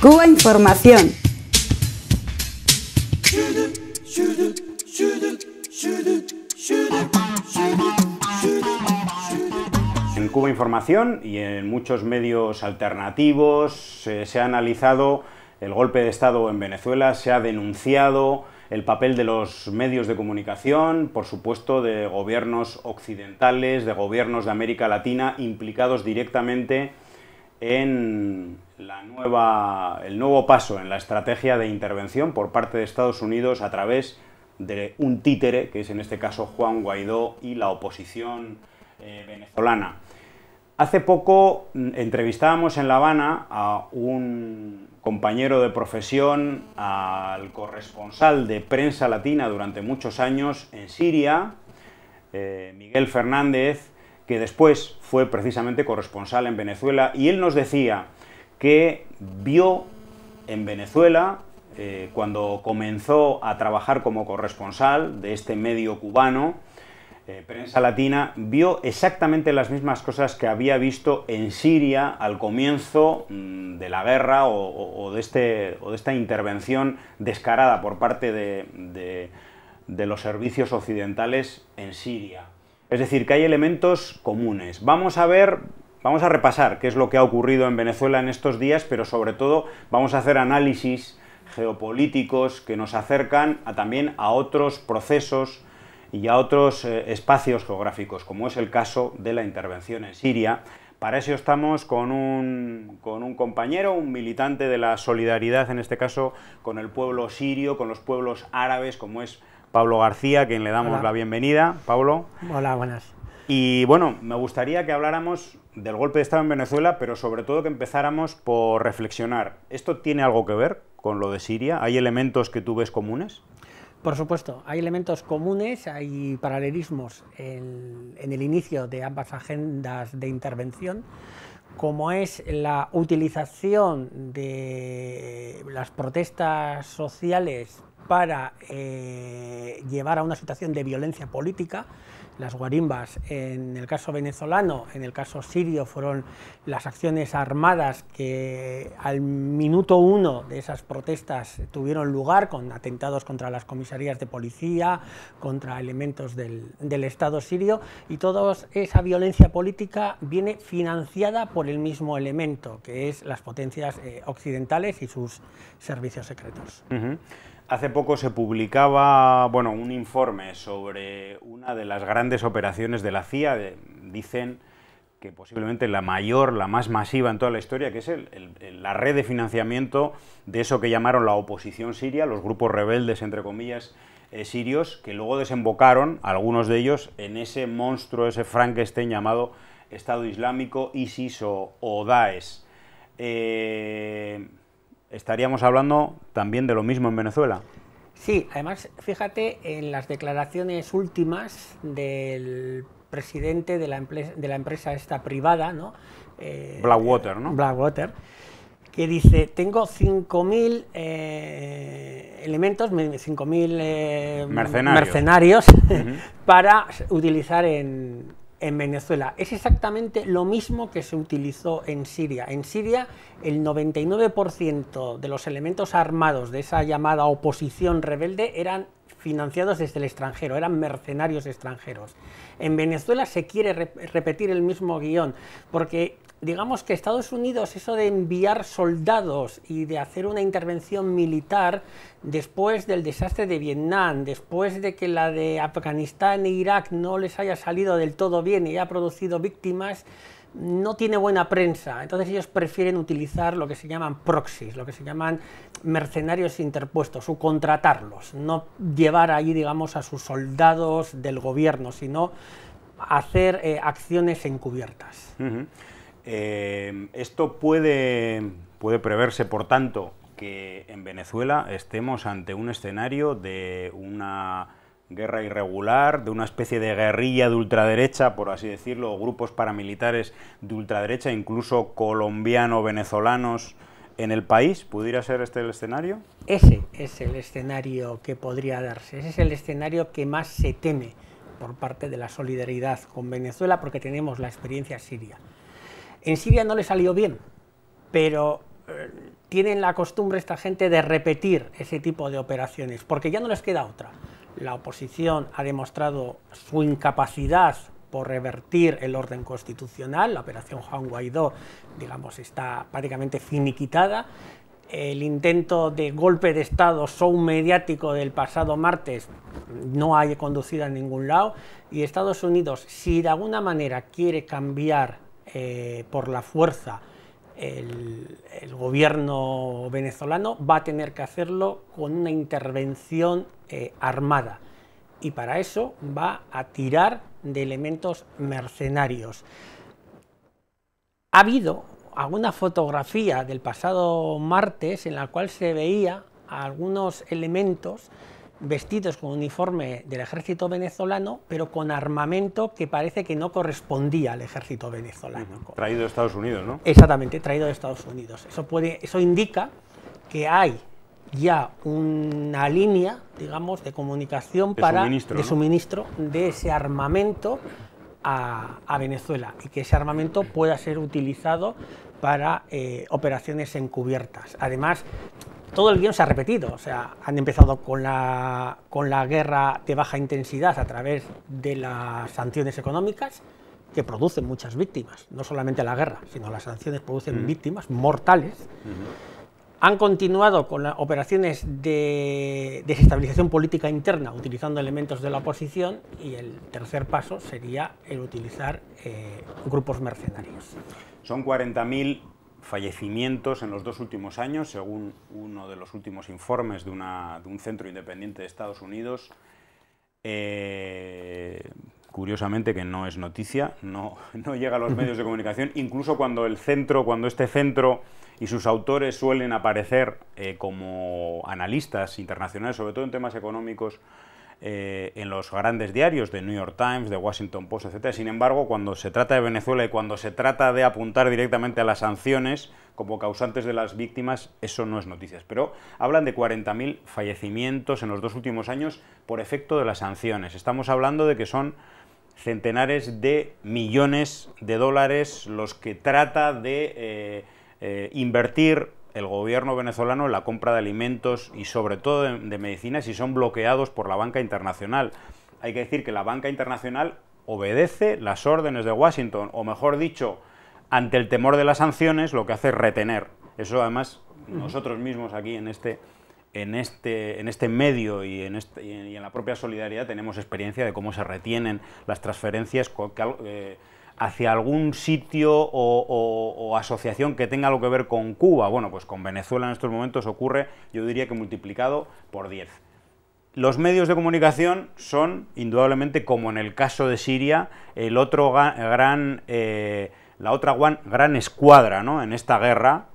Cuba Información. En Cuba Información y en muchos medios alternativos eh, se ha analizado el golpe de Estado en Venezuela, se ha denunciado el papel de los medios de comunicación, por supuesto de gobiernos occidentales, de gobiernos de América Latina implicados directamente en la nueva, el nuevo paso en la estrategia de intervención por parte de Estados Unidos a través de un títere, que es en este caso Juan Guaidó y la oposición eh, venezolana. Hace poco mm, entrevistábamos en La Habana a un compañero de profesión, al corresponsal de prensa latina durante muchos años en Siria, eh, Miguel Fernández, que después fue precisamente corresponsal en Venezuela, y él nos decía que vio en Venezuela, eh, cuando comenzó a trabajar como corresponsal de este medio cubano, eh, Prensa Latina, vio exactamente las mismas cosas que había visto en Siria al comienzo mm, de la guerra este, o, de esta intervención descarada por parte de los servicios occidentales en Siria. Es decir, que hay elementos comunes. Vamos a ver Vamos a repasar qué es lo que ha ocurrido en Venezuela en estos días, pero sobre todo vamos a hacer análisis geopolíticos que nos acercan a, también a otros procesos y a otros eh, espacios geográficos, como es el caso de la intervención en Siria. Para eso estamos con un, con un compañero, un militante de la solidaridad, en este caso con el pueblo sirio, con los pueblos árabes, como es Pablo García, a quien le damos la bienvenida. Pablo. Hola, buenas. Y bueno, me gustaría que habláramos del golpe de Estado en Venezuela, pero sobre todo que empezáramos por reflexionar. ¿Esto tiene algo que ver con lo de Siria? ¿Hay elementos que tú ves comunes? Por supuesto, hay elementos comunes, hay paralelismos en, el inicio de ambas agendas de intervención, como es la utilización de las protestas sociales para eh, llevar a una situación de violencia política. Las guarimbas, en el caso venezolano, en el caso sirio, fueron las acciones armadas que al minuto uno de esas protestas tuvieron lugar, con atentados contra las comisarías de policía, contra elementos del, Estado sirio, y toda esa violencia política viene financiada por el mismo elemento, que es las potencias eh, occidentales y sus servicios secretos. Hace poco se publicaba bueno, un informe sobre una de las grandes operaciones de la CIA. dicen que posiblemente la mayor, la más masiva en toda la historia, que es la red de financiamiento de eso que llamaron la oposición siria, los grupos rebeldes, entre comillas, eh, sirios, que luego desembocaron, algunos de ellos, en ese monstruo, ese Frankenstein llamado Estado Islámico, ISIS o, Daesh. Eh, estaríamos hablando también de lo mismo en Venezuela. Sí, además, fíjate en las declaraciones últimas del presidente de la, empresa, de la empresa esta privada, ¿no? Eh, Blackwater, ¿no? Blackwater, que dice, tengo 5.000 eh, elementos, 5.000 eh, mercenarios, para utilizar en, en Venezuela. Es exactamente lo mismo que se utilizó en Siria. En Siria el 99% de los elementos armados de esa llamada oposición rebelde eran financiados desde el extranjero, eran mercenarios extranjeros. En Venezuela se quiere repetir el mismo guión, porque digamos que Estados Unidos, eso de enviar soldados y de hacer una intervención militar después del desastre de Vietnam, después de que la de Afganistán e Irak no les haya salido del todo bien y haya producido víctimas, no tiene buena prensa. Entonces ellos prefieren utilizar lo que se llaman proxies, lo que se llaman mercenarios interpuestos, o contratarlos, no llevar ahí, digamos, a sus soldados del gobierno, sino hacer eh, acciones encubiertas. Em, esto puede, preverse, por tanto, que en Venezuela estemos ante un escenario de una guerra irregular, de una especie de guerrilla de ultraderecha, por así decirlo, grupos paramilitares de ultraderecha, incluso colombiano-venezolanos en el país? ¿Pudiera ser este el escenario? Ese es el escenario que podría darse, ese es el escenario que más se teme por parte de la solidaridad con Venezuela, porque tenemos la experiencia siria. En Siria no le salió bien, pero eh, tienen la costumbre esta gente de repetir ese tipo de operaciones, porque ya no les queda otra. La oposición ha demostrado su incapacidad por revertir el orden constitucional, la operación Juan Guaidó, digamos, está prácticamente finiquitada. El intento de golpe de Estado, show mediático del pasado martes, no ha conducido a ningún lado. Y Estados Unidos, si de alguna manera quiere cambiar eh, por la fuerza el, gobierno venezolano, va a tener que hacerlo con una intervención eh, armada. Y para eso va a tirar de elementos mercenarios. Ha habido alguna fotografía del pasado martes en la cual se veía algunos elementos vestidos con uniforme del ejército venezolano, pero con armamento que parece que no correspondía al ejército venezolano. Traído de Estados Unidos, ¿no? Exactamente, traído de Estados Unidos. Eso, puede, eso indica que hay ya una línea, digamos, de comunicación de para suministro, de suministro de ese armamento a, Venezuela y que ese armamento pueda ser utilizado para eh, operaciones encubiertas. Además, todo el guión se ha repetido. O sea, han empezado con la, con la guerra de baja intensidad a través de las sanciones económicas, que producen muchas víctimas. No solamente la guerra, sino las sanciones producen mm. víctimas mortales. Han continuado con las operaciones de desestabilización política interna utilizando elementos de la oposición y el tercer paso sería el utilizar eh, grupos mercenarios. Son 40.000 fallecimientos en los dos últimos años, según uno de los últimos informes de, un centro independiente de Estados Unidos. Eh, curiosamente que no es noticia, no, llega a los medios de comunicación, incluso cuando el centro, cuando este centro y sus autores suelen aparecer eh, como analistas internacionales, sobre todo en temas económicos, eh, en los grandes diarios de New York Times, de Washington Post, etc. Sin embargo, cuando se trata de Venezuela y cuando se trata de apuntar directamente a las sanciones como causantes de las víctimas, eso no es noticias. Pero hablan de 40.000 fallecimientos en los dos últimos años por efecto de las sanciones. Estamos hablando de que son centenares de millones de dólares los que trata de eh, eh, invertir el gobierno venezolano en la compra de alimentos y sobre todo de, medicinas y son bloqueados por la banca internacional. Hay que decir que la banca internacional obedece las órdenes de Washington, o mejor dicho, ante el temor de las sanciones, lo que hace es retener. Eso además nosotros mismos aquí en este, en este, en este medio este, y en, la propia solidaridad tenemos experiencia de cómo se retienen las transferencias. Eh, hacia algún sitio o, asociación que tenga algo que ver con Cuba. Bueno, pues con Venezuela en estos momentos ocurre, yo diría que multiplicado por 10. Los medios de comunicación son, indudablemente, como en el caso de Siria, el otro gran, eh, la otra gran escuadra ¿no? en esta guerra,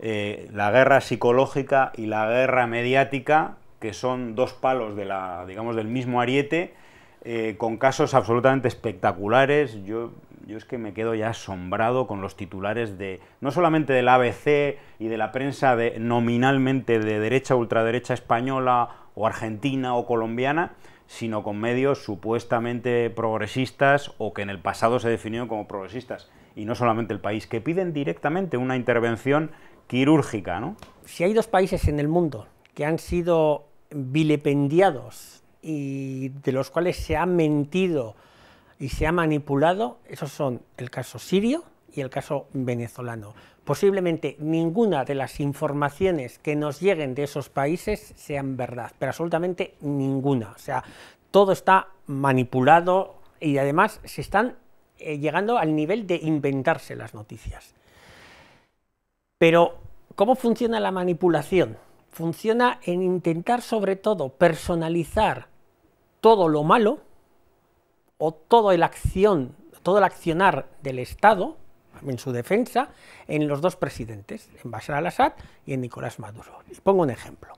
eh, la guerra psicológica y la guerra mediática, que son dos palos de la, digamos, del mismo ariete, eh, con casos absolutamente espectaculares. Yo yo es que me quedo ya asombrado con los titulares de, no solamente del ABC y de la prensa de, nominalmente de derecha, ultraderecha española o argentina o colombiana, sino con medios supuestamente progresistas o que en el pasado se definieron como progresistas, y no solamente el país, que piden directamente una intervención quirúrgica. ¿no? Si hay dos países en el mundo que han sido vilipendiados y de los cuales se ha mentido y se ha manipulado, esos son el caso sirio y el caso venezolano. Posiblemente ninguna de las informaciones que nos lleguen de esos países sean verdad, pero absolutamente ninguna. O sea, todo está manipulado y además se están eh, llegando al nivel de inventarse las noticias. Pero, ¿cómo funciona la manipulación? Funciona en intentar sobre todo personalizar todo lo malo o la acción, todo el accionar del Estado en su defensa en los dos presidentes, en Bashar al-Assad y en Nicolás Maduro. Les pongo un ejemplo.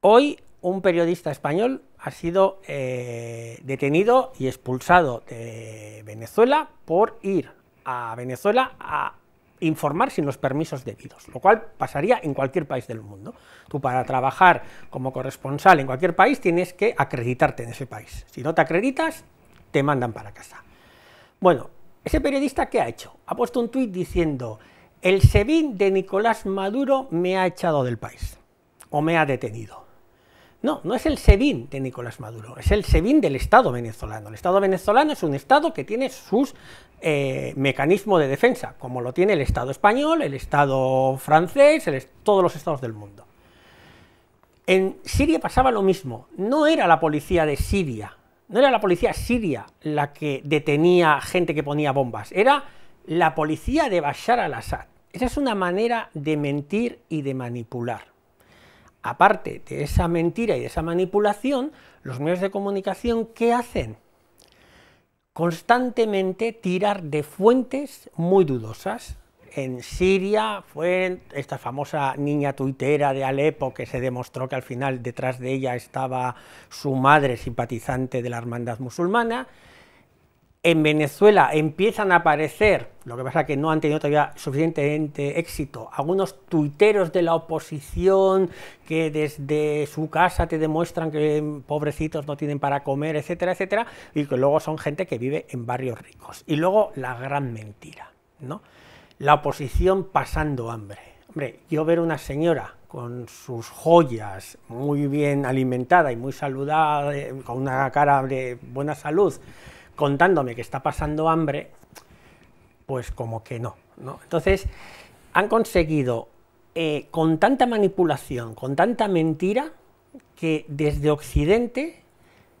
Hoy un periodista español ha sido eh, detenido y expulsado de Venezuela por ir a Venezuela a informar sin los permisos debidos, lo cual pasaría en cualquier país del mundo. Tú para trabajar como corresponsal en cualquier país tienes que acreditarte en ese país. Si no te acreditas, te mandan para casa. Bueno, ese periodista ¿qué ha hecho? Ha puesto un tuit diciendo, el SEBIN de Nicolás Maduro me ha echado del país, o me ha detenido. No, no es el SEBIN de Nicolás Maduro, es el SEBIN del Estado venezolano. El Estado venezolano es un Estado que tiene sus eh, mecanismos de defensa, como lo tiene el Estado español, el Estado francés, todos los estados del mundo. En Siria pasaba lo mismo, no era la policía de Siria no era la policía siria la que detenía gente que ponía bombas, era la policía de Bashar al-Assad. Esa es una manera de mentir y de manipular. Aparte de esa mentira y de esa manipulación, los medios de comunicación, ¿qué hacen? Constantemente tirar de fuentes muy dudosas, en Siria fue esta famosa niña tuitera de Alepo que se demostró que al final detrás de ella estaba su madre simpatizante de la hermandad musulmana. En Venezuela empiezan a aparecer, lo que pasa que no han tenido todavía suficientemente éxito, algunos tuiteros de la oposición que desde su casa te demuestran que pobrecitos no tienen para comer, etcétera, etcétera, y que luego son gente que vive en barrios ricos. Y luego la gran mentira, ¿no? la oposición pasando hambre. Hombre, yo ver una señora con sus joyas, muy bien alimentada y muy saludada, eh, con una cara de buena salud, contándome que está pasando hambre, pues como que no. ¿no? Entonces, han conseguido eh, con tanta manipulación, con tanta mentira, que desde Occidente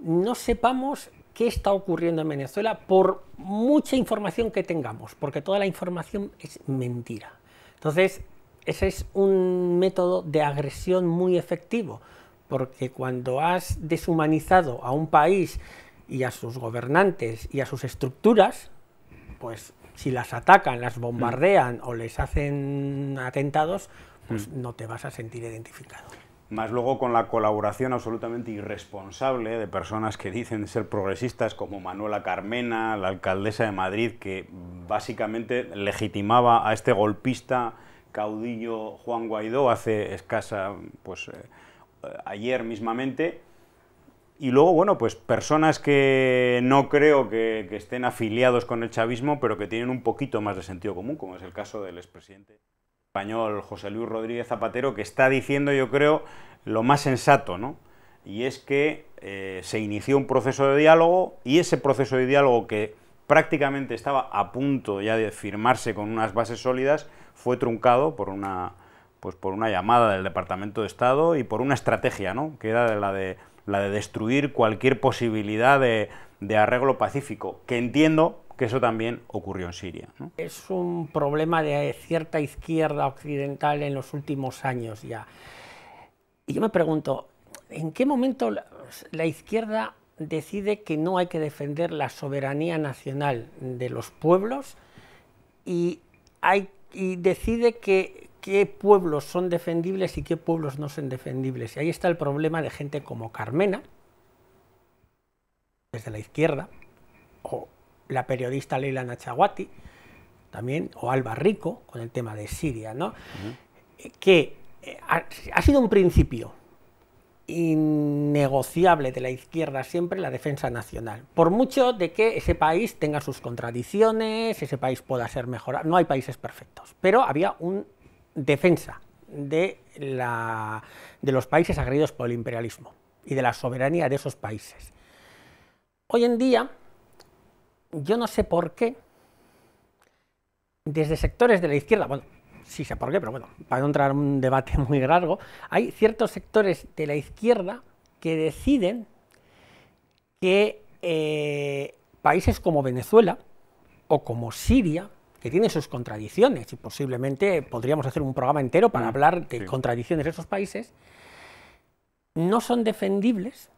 no sepamos qué está ocurriendo en Venezuela por mucha información que tengamos, porque toda la información es mentira. Entonces, ese es un método de agresión muy efectivo, porque cuando has deshumanizado a un país y a sus gobernantes y a sus estructuras, pues si las atacan, las bombardean o les hacen atentados, pues mm. no te vas a sentir identificado más luego con la colaboración absolutamente irresponsable de personas que dicen ser progresistas como Manuela Carmena, la alcaldesa de Madrid, que básicamente legitimaba a este golpista caudillo Juan Guaidó hace escasa, pues eh, ayer mismamente. Y luego, bueno, pues personas que no creo que, que estén afiliados con el chavismo, pero que tienen un poquito más de sentido común, como es el caso del expresidente. José Luis Rodríguez Zapatero, que está diciendo, yo creo, lo más sensato, ¿no? Y es que eh, se inició un proceso de diálogo y ese proceso de diálogo que prácticamente estaba a punto ya de firmarse con unas bases sólidas fue truncado por una, pues por una llamada del Departamento de Estado y por una estrategia, ¿no? Que era la de, la de destruir cualquier posibilidad de, de arreglo pacífico, que entiendo que eso también ocurrió en Siria. Es un problema de cierta izquierda occidental en los últimos años ya. Y yo me pregunto, ¿en qué momento la izquierda decide que no hay que defender la soberanía nacional de los pueblos y, decide que qué pueblos son defendibles y qué pueblos no son defendibles. Y ahí está el problema de gente como Carmena, desde la izquierda, la periodista Leila Nachaguati, también, o Alba Rico, con el tema de Siria, ¿no? que eh, ha, sido un principio innegociable de la izquierda siempre la defensa nacional. Por mucho de que ese país tenga sus contradicciones, ese país pueda ser mejorado, no hay países perfectos, pero había un defensa de, la, de los países agredidos por el imperialismo y de la soberanía de esos países. Hoy en día yo no sé por qué, desde sectores de la izquierda, bueno, sí sé por qué, pero bueno, para no entrar en un debate muy largo, hay ciertos sectores de la izquierda que deciden que eh, países como Venezuela o como Siria, que tienen sus contradicciones, y posiblemente podríamos hacer un programa entero para mm, hablar de contradicciones de esos países, no son defendibles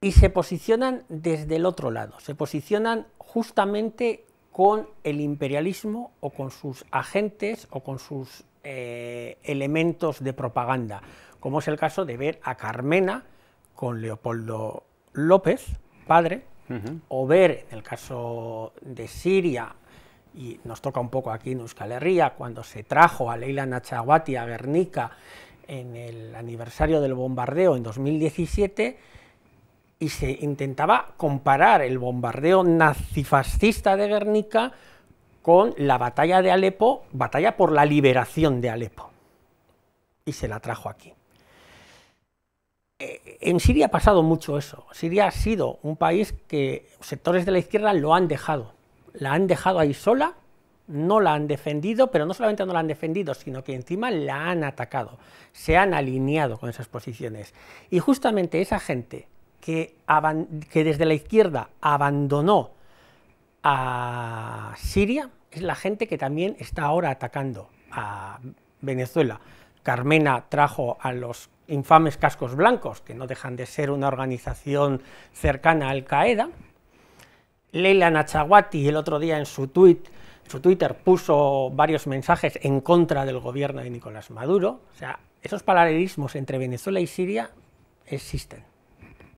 y se posicionan desde el otro lado, se posicionan justamente con el imperialismo o con sus agentes o con sus eh, elementos de propaganda, como es el caso de ver a Carmena con Leopoldo López, padre, o ver en el caso de Siria, y nos toca un poco aquí en Euskal Herria, cuando se trajo a Leila Nachawati a Bernica en el aniversario del bombardeo en 2017, y se intentaba comparar el bombardeo nazifascista de Guernica con la batalla de Alepo, batalla por la liberación de Alepo. Y se la trajo aquí. Eh, en Siria ha pasado mucho eso. Siria ha sido un país que sectores de la izquierda lo han dejado. La han dejado ahí sola, no la han defendido, pero no solamente no la han defendido, sino que encima la han atacado. Se han alineado con esas posiciones. Y justamente esa gente que, desde la izquierda abandonó a Siria es la gente que también está ahora atacando a Venezuela. Carmena trajo a los infames cascos blancos, que no dejan de ser una organización cercana a Al-Qaeda. Leila Nachawati el otro día en su, su Twitter puso varios mensajes en contra del gobierno de Nicolás Maduro. O sea, esos paralelismos entre Venezuela y Siria existen.